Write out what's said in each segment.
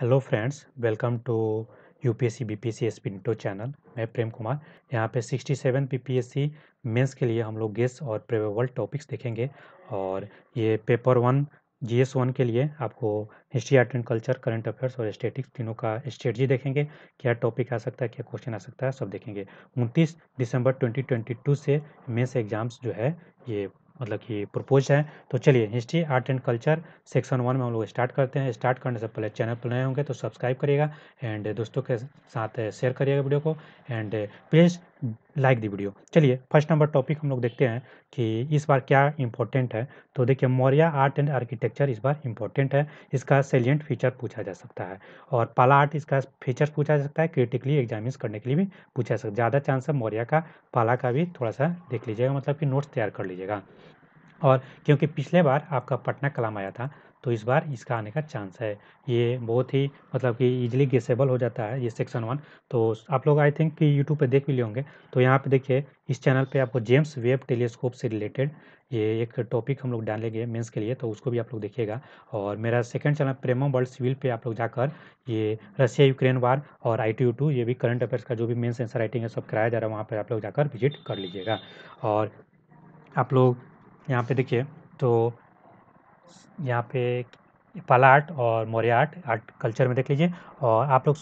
hello friends welcome to U P S C B P S C S channel मैं प्रेम कुमार यहाँ पे 67 P P S C mains के लिए हम लोग गेस और प्रेवेबल टॉपिक्स देखेंगे और ये paper one G S one के लिए आपको history art and culture current affairs और स्टेटिक्स तीनों का स्ट्रेटजी देखेंगे क्या टॉपिक आ सकता है क्या क्वेश्चन आ सकता है सब देखेंगे उनतीस दिसंबर ट्वेंटी से मेन्स एग्ज़ाम्स जो है ये मतलब कि प्रपोज है तो चलिए history art and culture section one में हम लोग स्टार्ट करते हैं स्टार्ट करने से पहले चैनल पर नए होंगे तो सब्सक्राइब करिएगा एंड दोस्तों के साथ शेयर करिएगा वीडियो को and please like the video चलिए फर्स्ट नंबर टॉपिक हम लोग देखते हैं कि इस बार क्या इंपॉर्टेंट है तो देखिए मौर्य आर्ट एंड आर्किटेक्चर इस बार इंपॉर्टेंट है इसका सेलियंट फीचर पूछा जा सकता है और पाला आर्ट इसका फीचर पूछा जा सकता है क्रिटिकली एग्जामिन करने के लिए भी पूछा जा सकता है ज़्यादा चांस है मौर्य का पाला का भी थोड़ा सा देख लीजिएगा मतलब कि नोट्स तैयार कर लीजिएगा और क्योंकि पिछले बार आपका पटना कलाम आया था तो इस बार इसका आने का चांस है ये बहुत ही मतलब कि ईजिली गेसेबल हो जाता है ये सेक्शन वन तो आप लोग आई थिंक कि यूट्यूब पे देख भी लिए होंगे तो यहाँ पे देखिए इस चैनल पे आपको जेम्स वेब टेलीस्कोप से रिलेटेड ये एक टॉपिक हम लोग डालेंगे मेंस के लिए तो उसको भी आप लोग देखिएगा और मेरा second channel Premo world civil पे आप लोग जाकर ये रशिया यूक्रेन वार और आई टी टू ये भी करंट अफेयर्स का जो भी मेंस एंसर राइटिंग है सब कराया जा रहा है वहाँ पर आप लोग जाकर विजिट कर लीजिएगा और आप लोग यहाँ पर देखिए तो यहाँ पे पाला आर्ट और मौर्य आर्ट आर्ट कल्चर में देख लीजिए और आप लोग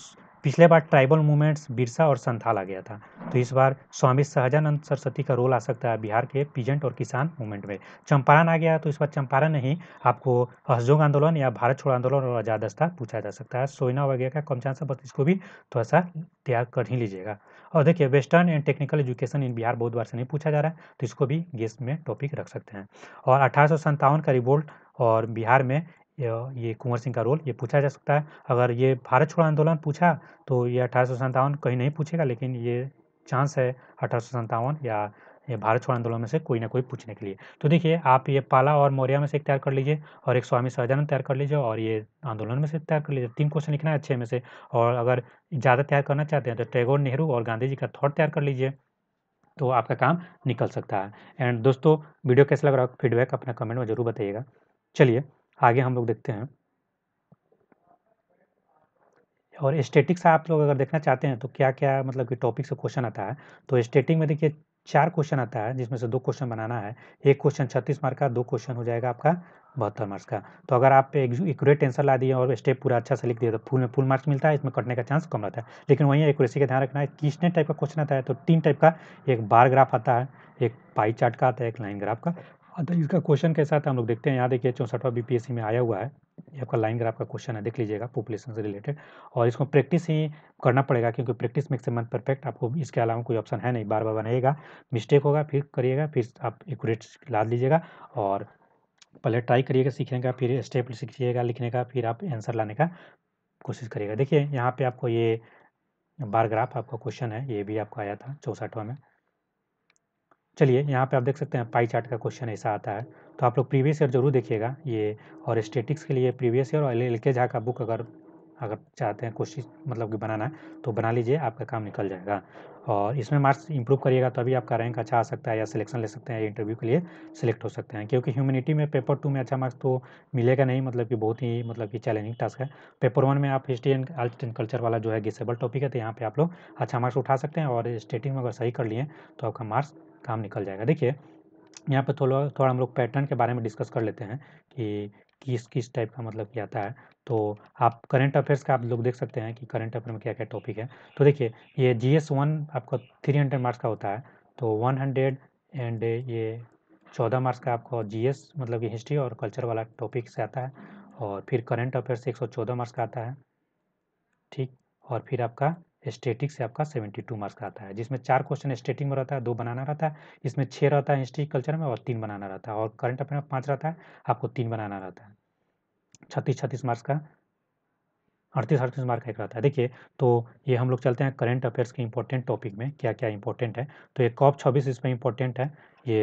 पिछले बार ट्राइबल मूवमेंट्स बिरसा और संथाल आ गया था तो इस बार स्वामी सहजानंद सरस्वती का रोल आ सकता है बिहार के पीजेंट और किसान मूवमेंट में चंपारण आ गया तो इस बार चंपारण नहीं आपको असजोग आंदोलन या भारत छोड़ो आंदोलन और आजाद दस्ता पूछा जा सकता है सोयना वगैरह का कम चांस है बस इसको भी थोड़ा सा तैयार कर ही लीजिएगा और देखिए western and technical education in Bihar बहुत बार से नहीं पूछा जा रहा है तो इसको भी गेस्ट में टॉपिक रख सकते हैं और अठारह का रिवोल्ट और बिहार में ये कुंवर सिंह का रोल ये पूछा जा सकता है अगर ये भारत छोड़ो आंदोलन पूछा तो ये अठारह कहीं नहीं पूछेगा लेकिन ये चांस है अठारह या भारत छोड़ आंदोलन में से कोई ना कोई पूछने के लिए तो देखिए आप ये पाला और मौर्या में से एक तैयार कर लीजिए और एक स्वामी सहजानंद तैयार कर लीजिए और ये आंदोलन में से तैयार कर लीजिए तीन क्वेश्चन लिखना है अच्छे में से और अगर ज़्यादा तैयार करना चाहते हैं तो टैगोर नेहरू और गांधी जी का थॉट तैयार कर लीजिए तो आपका काम निकल सकता है एंड दोस्तों वीडियो कैसा लग रहा है फीडबैक अपना कमेंट में ज़रूर बताइएगा चलिए आगे हम लोग देखते हैं और स्टेटिक्स आप लोग अगर देखना चाहते हैं तो क्या क्या मतलब कि टॉपिक से क्वेश्चन आता है तो स्टेटिक में देखिए चार क्वेश्चन आता है जिसमें से दो क्वेश्चन बनाना है एक क्वेश्चन छत्तीस मार्क का दो क्वेश्चन हो जाएगा आपका बहत्तर मार्क्स का तो अगर आप एक्यूरेट आंसर ला दिए और स्टेप पूरा अच्छा से लिख दिए तो फुल में फुल मार्क्स मिलता है इसमें कटने का चांस कम रहता है लेकिन वहीं एक्यूरेसी का ध्यान रखना है किसने टाइप का क्वेश्चन आता है तो तीन टाइप का एक बार ग्राफ आता है एक पाई चार्ट का आता है एक लाइन ग्राफ का अतः हाँ, तो इसका क्वेश्चन के साथ हम लोग देखते हैं यहाँ देखिए चौंसठवा बीपीएससी में आया हुआ है ये आपका लाइन ग्राफ का क्वेश्चन है देख लीजिएगा पॉपुलेशन से रिलेटेड और इसको प्रैक्टिस ही करना पड़ेगा क्योंकि प्रैक्टिस मेक्स मन परफेक्ट आपको इसके अलावा कोई ऑप्शन है नहीं बार बार बनाइएगा मिस्टेक होगा फिर करिएगा फिर आप एकट लाद लीजिएगा और पहले ट्राई करिएगा सीखने का फिर स्टेप सीखिएगा लिखने का फिर आप आंसर लाने का कोशिश करिएगा देखिए यहाँ पर आपको ये बार ग्राफ आपका क्वेश्चन है ये भी आपको आया था चौंसठवा में चलिए यहाँ पे आप देख सकते हैं पाई चार्ट का क्वेश्चन ऐसा आता है तो आप लोग प्रीवियस ईयर जरूर देखिएगा ये और स्टेटिक्स के लिए प्रीवियस ईयर और एल के झा का बुक अगर अगर चाहते हैं कोशिश मतलब कि बनाना है तो बना लीजिए आपका काम निकल जाएगा और इसमें मार्क्स इंप्रूव करिएगा तभी आपका रैंक अच्छा आ सकता है या सिलेक्शन ले सकते हैं या इंटरव्यू के लिए सिलेक्ट हो सकते हैं क्योंकि ह्यूमनिटी में पेपर टू में अच्छा मार्क्स तो मिलेगा नहीं मतलब कि बहुत ही मतलब कि चैलेंजिंग टास्क है पेपर वन में आप history and art and culture वाला जो है गेसेबल टॉपिक है तो यहाँ पर आप लोग अच्छा मार्क्स उठा सकते हैं और स्टेटिंग में अगर सही कर लिए तो आपका मार्क्स काम निकल जाएगा देखिए यहाँ पर थोड़ा थोड़ा हम लोग पैटर्न के बारे में डिस्कस कर लेते हैं कि किस किस टाइप का मतलब क्या आता है तो आप करंट अफेयर्स का आप लोग देख सकते हैं कि करंट अफेयर में क्या क्या टॉपिक है तो देखिए ये जी एस वन आपका थ्री हंड्रेड मार्क्स का होता है तो वन हंड्रेड एंड ये चौदह मार्क्स का आपको जी एस मतलब कि हिस्ट्री और कल्चर वाला टॉपिक से आता है और फिर करंट अफेयर्स एक सौ चौदह मार्क्स का आता है ठीक और फिर आपका स्टेटिक से आपका 72 मार्क्स का आता है जिसमें चार क्वेश्चन स्टेटिक में रहता है दो बनाना रहता है इसमें छः रहता है हिस्ट्री कल्चर में और तीन बनाना रहता है और करंट अफेयर में पाँच रहता है आपको तीन बनाना रहता है छत्तीस छत्तीस मार्क्स का अड़तीस अड़तीस मार्क एक रहता है देखिए तो ये हम लोग चलते हैं करंट अफेयर्स के इंपॉर्टेंट टॉपिक में क्या क्या इंपॉर्टेंट है तो ये कॉप छब्बीस इसमें इंपॉर्टेंट है ये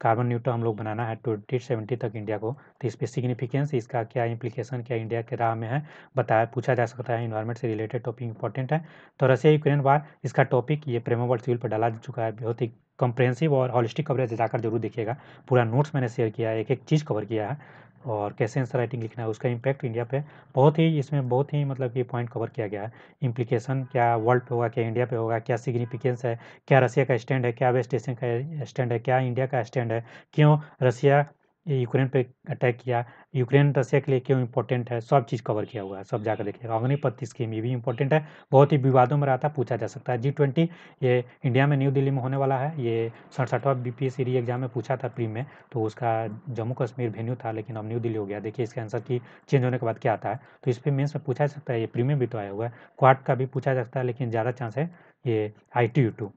कार्बन न्यूट्रल हम लोग बनाना है ट्वेंटी सेवेंटी तक इंडिया को तो इस पर सिग्निफिकेंस इसका क्या इंप्लीकेशन क्या इंडिया के राह में है बताया पूछा जा सकता है इन्वायरमेंट से रिलेटेड टॉपिक इंपॉर्टेंट है तो रशिया यूक्रेन वार इसका टॉपिक ये प्रेमोवर्ट सिविल पर डाला चुका है बहुत ही कंप्रेहेंसिव और हॉलिस्टिक कवरेज जाकर जरूर देखिएगा पूरा नोट्स मैंने शेयर किया है एक एक चीज़ कवर किया है और कैसे आंसर राइटिंग लिखना है उसका इम्पैक्ट इंडिया पे बहुत ही इसमें बहुत ही मतलब कि पॉइंट कवर किया गया है इम्प्लीकेशन क्या वर्ल्ड पे होगा क्या इंडिया पे होगा क्या सिग्निफिकेंस है क्या रसिया का स्टैंड है क्या वेस्ट एशियन का स्टैंड है क्या इंडिया का स्टैंड है क्यों रसिया यूक्रेन पे अटैक किया यूक्रेन रशिया के लिए क्यों इंपॉर्टेंट है सब चीज़ कवर किया हुआ है सब जाकर देखिएगा अग्निपथ स्कीम ये भी इंपॉर्टेंट है बहुत ही विवादों में रहा था पूछा जा सकता है जी ट्वेंटी ये इंडिया में न्यू दिल्ली में होने वाला है ये सड़सठवा B P S C exam में पूछा था प्री में तो उसका जम्मू कश्मीर वेन्यू था लेकिन अब न्यू दिल्ली हो गया देखिए इसके आंसर की चेंज होने के बाद क्या आता है तो इस पर मेन्स में पूछा जा सकता है ये प्री में भी तो आया हुआ है क्वार्ट का भी पूछा जा सकता है लेकिन ज़्यादा चांस है ये आई टी यू टू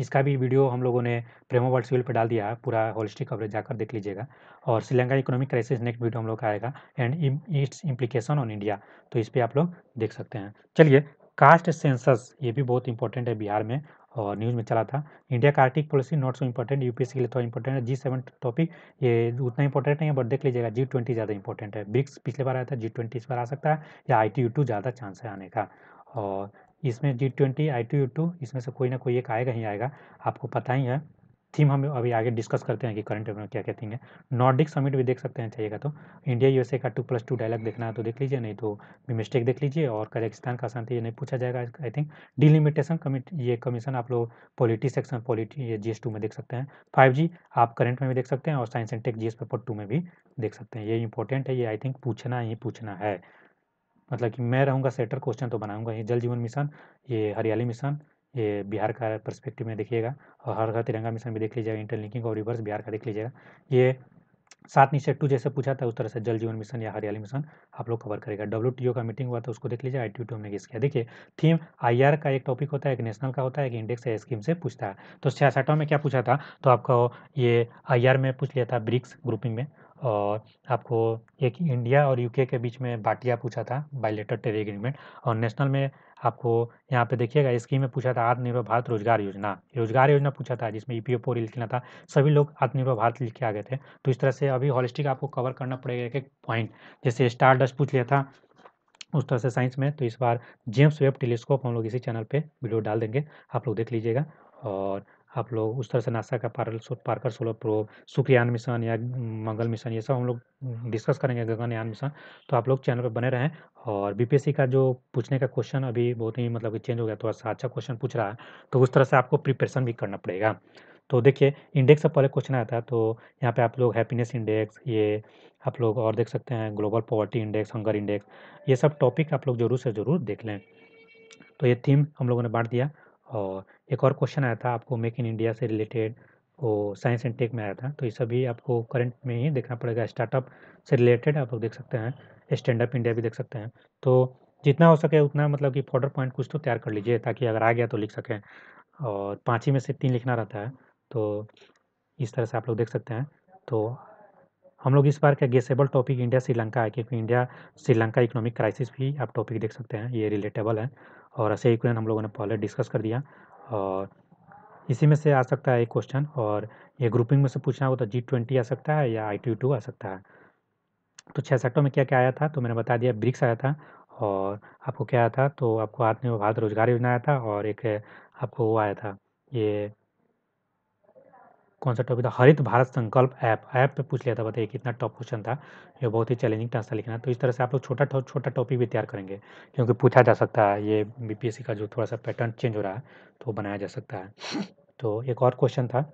इसका भी वीडियो हम लोगों ने प्रेमो वर्ल्ड सिविल पर डाल दिया है पूरा होलिस्टिक कवरेज जाकर देख लीजिएगा और Sri Lanka economic crisis next video हम लोग का आएगा and its implication on India तो इस पर आप लोग देख सकते हैं चलिए कास्ट सेंसस ये भी बहुत इंपॉर्टेंट है बिहार में और न्यूज़ में चला था इंडिया का Arctic policy not so important UPSC के लिए थोड़ा तो इंपॉर्टेंट है जी सेवन टॉपिक ये उतना इंपॉर्टेंट नहीं है बट देख लीजिएगा जी ट्वेंटी ज़्यादा इंपॉर्टेंट है ब्रिक्स पिछले बार आया था जी ट्वेंटी इस बार आ सकता है या आई टी यू टू ज़्यादा चांस है आने का और इसमें G twenty I two U two इसमें से कोई ना कोई एक आएगा ही आएगा आपको पता ही है थीम हम अभी आगे डिस्कस करते हैं कि करंट अफेयर में क्या क्या थीम है नॉर्डिक समिट भी देख सकते हैं चाहिएगा तो इंडिया यूएसए का टू प्लस टू डायलॉग देखना है तो देख लीजिए नहीं तो भी मिस्टेक देख लीजिए और कजाकिस्तान का शांति ये नहीं पूछा जाएगा आई थिंक डिलिमिटेशन कमिट ये कमीशन आप लोग पॉलिटी सेक्शन पॉलिटी ये जी में देख सकते हैं फाइव आप करंट में भी देख सकते हैं और science and tech G S paper two में भी देख सकते हैं ये इंपॉर्टेंट है ये आई थिंक पूछना ही पूछना है मतलब कि मैं रहूँगा सेटर क्वेश्चन तो बनाऊँगा ये जल जीवन मिशन ये हरियाली मिशन ये बिहार का परस्पेक्टिव में देखिएगा और हर घर तिरंगा मिशन भी देख लीजिएगा इंटरलिंकिंग और रिवर्स बिहार का देख लीजिएगा ये सात निश्चय टू जैसे पूछा था उस तरह से जल जीवन मिशन या हरियाली मिशन आप लोग कवर करेगा डब्ल्यू का मीटिंग हुआ था उसको देख लीजिए आई टी हमने किस किया देखिए थीम आई का एक टॉपिक होता है एक नेशनल का होता है एक इंडेक्स या स्कीम से पूछता है तो छियासठों में क्या पूछा था तो आपको ये आई में पूछ लिया था ब्रिक्स ग्रुपिंग में और आपको एक इंडिया और यूके के बीच में बाटिया पूछा था बायलेटर ट्रेड एग्रीमेंट और नेशनल में आपको यहाँ पे देखिएगा इसकी में पूछा था आत्मनिर्भर भारत रोजगार योजना रोजगार योजना पूछा था जिसमें ई e पी एफ लिखना था सभी लोग आत्मनिर्भर भारत लिख के आ गए थे तो इस तरह से अभी हॉलिस्टिक आपको कवर करना पड़ेगा एक एक पॉइंट जैसे स्टार डस्ट पूछ लिया था उस तरह से साइंस में तो इस बार जेम्स वेब टेलीस्कोप हम लोग इसी चैनल पर वीडियो डाल देंगे आप लोग देख लीजिएगा और आप लोग उस तरह से नासा का पार्ल पार्कर सोलर प्रोब सुखयान मिशन या मंगल मिशन ये सब हम लोग डिस्कस करेंगे गगनयान मिशन तो आप लोग चैनल पर बने रहें और बीपीएससी का जो पूछने का क्वेश्चन अभी बहुत ही मतलब चेंज हो गया थोड़ा सा अच्छा क्वेश्चन पूछ रहा है तो उस तरह से आपको प्रिपरेशन भी करना पड़ेगा तो देखिए इंडेक्स से पहले क्वेश्चन आया था तो यहाँ पे आप लोग हैप्पीनेस इंडेक्स ये आप लोग और देख सकते हैं global poverty index hunger index ये सब टॉपिक आप लोग जरूर से ज़रूर देख लें तो ये थीम हम लोगों ने बांट दिया और एक और क्वेश्चन आया था आपको मेक इन इंडिया से रिलेटेड वो साइंस एंड टेक में आया था तो ये सभी आपको करंट में ही देखना पड़ेगा स्टार्टअप से रिलेटेड आप लोग देख सकते हैं स्टैंड अप इंडिया भी देख सकते हैं तो जितना हो सके उतना मतलब कि फोर्डर पॉइंट कुछ तो तैयार कर लीजिए ताकि अगर आ गया तो लिख सकें और पाँच ही में से तीन लिखना रहता है तो इस तरह से आप लोग देख सकते हैं तो हम लोग इस बार का गेसेबल टॉपिक इंडिया श्रीलंका है क्योंकि इंडिया श्रीलंका इकोनॉमिक क्राइसिस भी आप टॉपिक देख सकते हैं ये रिलेटेबल है और ऐसे ही क्वेश्चन हम लोगों ने पहले डिस्कस कर दिया और इसी में से आ सकता है एक क्वेश्चन और ये ग्रुपिंग में से पूछना हो तो जी ट्वेंटी आ सकता है या आई टी टू आ सकता है तो छः सेक्टर में क्या क्या आया था तो मैंने बता दिया ब्रिक्स आया था और आपको क्या आया था तो आपको आत्मनिर्भर भारत रोजगार योजना आया था और एक आपको वो आया था ये कौन सा टॉपिक था हरित भारत संकल्प ऐप ऐप पे पूछ लिया था बताइए कितना टॉप क्वेश्चन था ये बहुत ही चैलेंजिंग टास्क था लिखना तो इस तरह से आप लोग छोटा छोटा टॉपिक भी तैयार करेंगे क्योंकि पूछा जा सकता है ये बीपीएससी का जो थोड़ा सा पैटर्न चेंज हो रहा है तो बनाया जा सकता है तो एक और क्वेश्चन था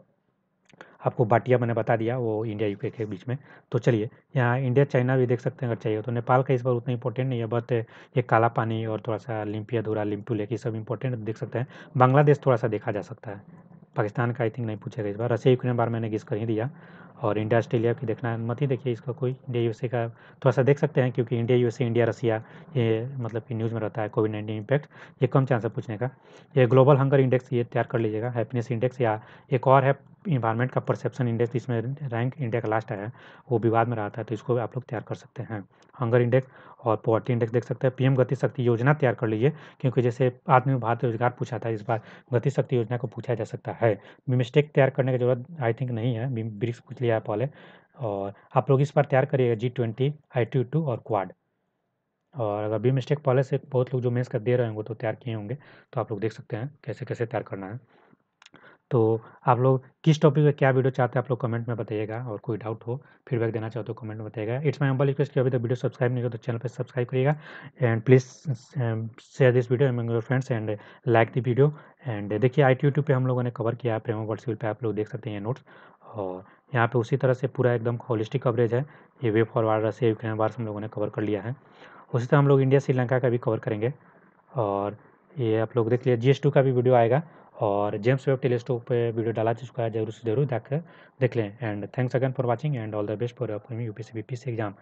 आपको बाटिया मैंने बता दिया वो इंडिया यूके के बीच में तो चलिए यहाँ इंडिया चाइना भी देख सकते हैं अगर चाहिए तो नेपाल का इस बार उतना इंपॉर्टेंट नहीं है बट ये काला पानी और थोड़ा सा लिम्पिया धुरा लिम्पू लेक ये सब इंपॉर्टेंट देख सकते हैं बांग्लादेश थोड़ा सा देखा जा सकता है पाकिस्तान का आई थिंक नहीं पूछेगा इस बार रसिया यूक्रेन बार मैंने गिस कर ही दिया और इंडिया ऑस्ट्रेलिया की देखना मत ही देखिए इसका कोई इंडिया यूएसए का थोड़ा सा देख सकते हैं क्योंकि इंडिया यूएसए इंडिया रसिया ये मतलब कि न्यूज़ में रहता है कोविड नाइन्टीन इम्पैक्ट ये कम चांस है पूछने का ये ग्लोबल हंगर इंडेक्स ये तैयार कर लीजिएगा हैप्पीनेस इंडेक्स या एक और है इन्वायरमेंट का परसेप्शन इंडेक्स जिसमें रैंक इंडिया का लास्ट आया है वो विवाद में रहा था तो इसको आप लोग तैयार कर सकते हैं हंगर इंडेक्स और पॉवर्टी इंडेक्स देख सकते हैं पीएम गति शक्ति योजना तैयार कर लीजिए क्योंकि जैसे आदमी भारत रोजगार पूछा था इस बार गति शक्ति योजना को पूछा जा सकता है मिस्टेक तैयार करने की जरूरत आई थिंक नहीं है ब्रिक्स पूछ लिया पहले और आप लोग इस बार तैयार करिएगा G twenty I T two और क्वाड और अगर बी मिस्टेक पहले से बहुत लोग जो मेंस का दे रहे होंगे तो तैयार किए होंगे तो आप लोग देख सकते हैं कैसे कैसे तैयार करना है तो आप लोग किस टॉपिक पे क्या वीडियो चाहते हैं आप लोग कमेंट में बताइएगा और कोई डाउट हो फीडबैक देना चाहो तो कमेंट में बताइएगा इट्स माई हम्बल रिक्वेस्ट कि अभी तक वीडियो सब्सक्राइब नहीं हो तो चैनल पर सब्सक्राइब करिएगा and please share this video among your friends and like the video and देखिए आई टी पे हम लोगों ने कवर किया है प्रेमो वर्ल्ड पर आप लोग देख सकते हैं नोट्स और यहाँ पर उसी तरह से पूरा एकदम होलिस्टिक कवरेज है ये वे फॉरवर्ड से यूक्रेन वार हम लोगों ने कवर कर लिया है उसी तरह हम लोग इंडिया श्रीलंका का भी कवर करेंगे और ये आप लोग देख लिया जी का भी वीडियो आएगा और जेम्स वेब टेलीस्कोप पे वीडियो डाला जा चुका है जरूर से जरूर देख देख लें and thanks again for watching and all the best for upcoming U P exam